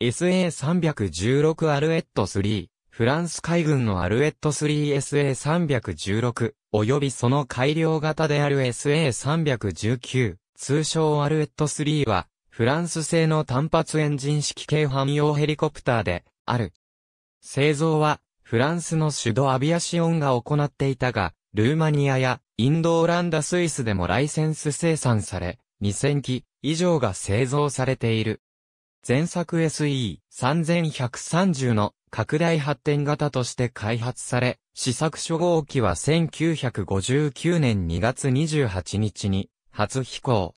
SA316 アルエット3、フランス海軍のアルエット 3SA316、及びその改良型である SA319、通称アルエット3は、フランス製の単発エンジン式軽汎用ヘリコプターで、ある。製造は、フランスのシュドアビアシオンが行っていたが、ルーマニアやインドオランダスイスでもライセンス生産され、2000機以上が製造されている。前作 SE3130 の拡大発展型として開発され、試作初号機は1959年2月28日に初飛行。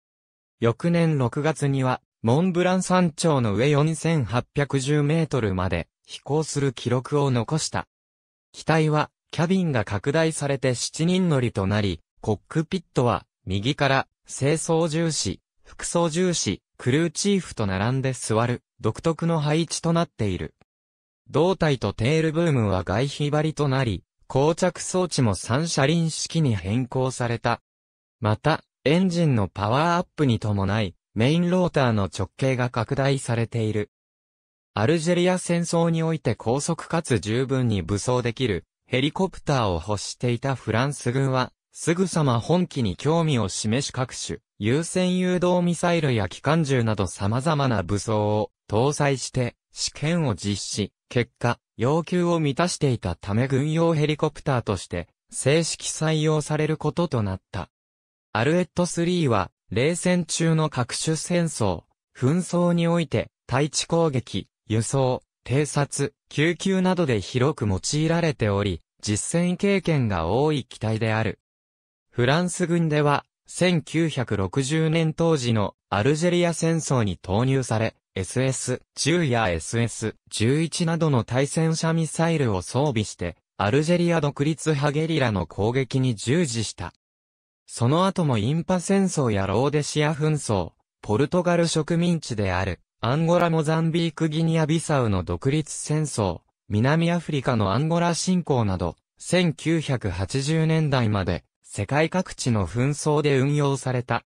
翌年6月には、モンブラン山頂の上4810メートルまで飛行する記録を残した。機体は、キャビンが拡大されて7人乗りとなり、コックピットは、右から、清掃重視、副操重視、クルーチーフと並んで座る、独特の配置となっている。胴体とテールブームは外皮張りとなり、膠着装置も三車輪式に変更された。また、エンジンのパワーアップに伴い、メインローターの直径が拡大されている。アルジェリア戦争において高速かつ十分に武装できるヘリコプターを欲していたフランス軍は、すぐさま本機に興味を示し各種、優先誘導ミサイルや機関銃など様々な武装を搭載して試験を実施。結果、要求を満たしていたため軍用ヘリコプターとして正式採用されることとなった。アルエット3は冷戦中の各種戦争、紛争において対地攻撃、輸送、偵察、救急などで広く用いられており、実戦経験が多い機体である。フランス軍では1960年当時のアルジェリア戦争に投入され、SS-10 や SS-11 などの対戦車ミサイルを装備して、アルジェリア独立派ゲリラの攻撃に従事した。その後もインパ戦争やローデシア紛争、ポルトガル植民地である、アンゴラモザンビークギニアビサウの独立戦争、南アフリカのアンゴラ侵攻など、1980年代まで世界各地の紛争で運用された。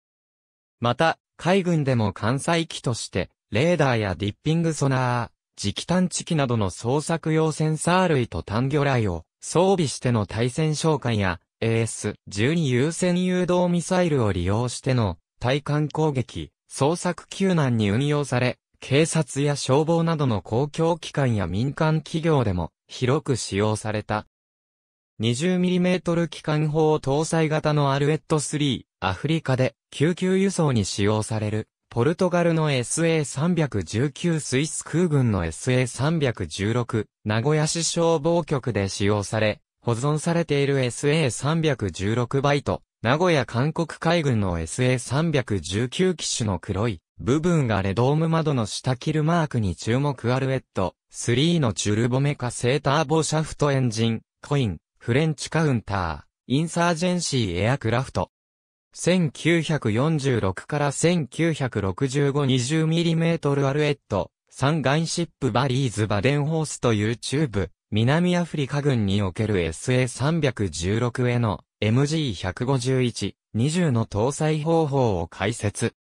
また、海軍でも艦載機として、レーダーやディッピングソナー、磁気探知機などの捜索用センサー類と単魚雷を装備しての対戦哨戒や AS-12 優先誘導ミサイルを利用しての対艦攻撃、捜索救難に運用され、警察や消防などの公共機関や民間企業でも広く使用された。20mm 機関砲搭載型のアルエット3、アフリカで救急輸送に使用される、ポルトガルの SA319 スイス空軍の SA316、名古屋市消防局で使用され、保存されている SA316 バイト、名古屋韓国海軍の SA319 機種の黒い部分がレドーム窓の下キルマークに注目アルエット3のチュルボメカセーターボシャフトエンジン、コイン、フレンチカウンター、インサージェンシーエアクラフト。1946から1965 20mm アルエット、三ガンシップバリーズバデンホースという中部、南アフリカ軍における SA316 への MG151、20の搭載方法を解説。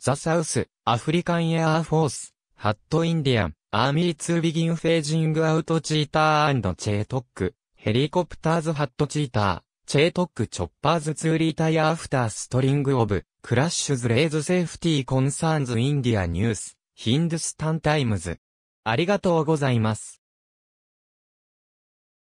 ザ・サウス、アフリカンエアーフォース、ハット・インディアン、アーミー・ツー・ビギン・フェージング・アウト・チーターチェートック、ヘリコプターズハットチーター、チェートックチョッパーズツーリータイアーフターストリングオブ、クラッシュズレイズセーフティーコンサーンズインディアニュース、ヒンドゥスタンタイムズ。ありがとうございます。